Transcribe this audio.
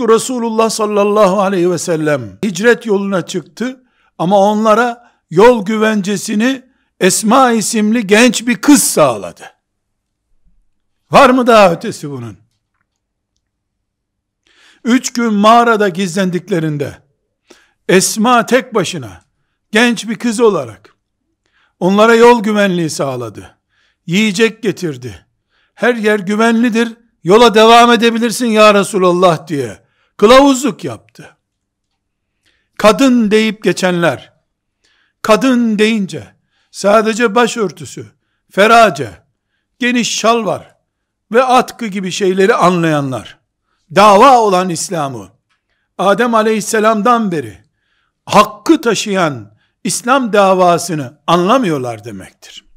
Çünkü Resulullah sallallahu aleyhi ve sellem hicret yoluna çıktı ama onlara yol güvencesini Esma isimli genç bir kız sağladı. Var mı daha ötesi bunun? Üç gün mağarada gizlendiklerinde Esma tek başına genç bir kız olarak onlara yol güvenliği sağladı. Yiyecek getirdi. Her yer güvenlidir. Yola devam edebilirsin ya Resulallah diye. Kılavuzluk yaptı. Kadın deyip geçenler, kadın deyince sadece başörtüsü, ferace, geniş şal var ve atkı gibi şeyleri anlayanlar, dava olan İslam'ı, Adem aleyhisselamdan beri, hakkı taşıyan İslam davasını anlamıyorlar demektir.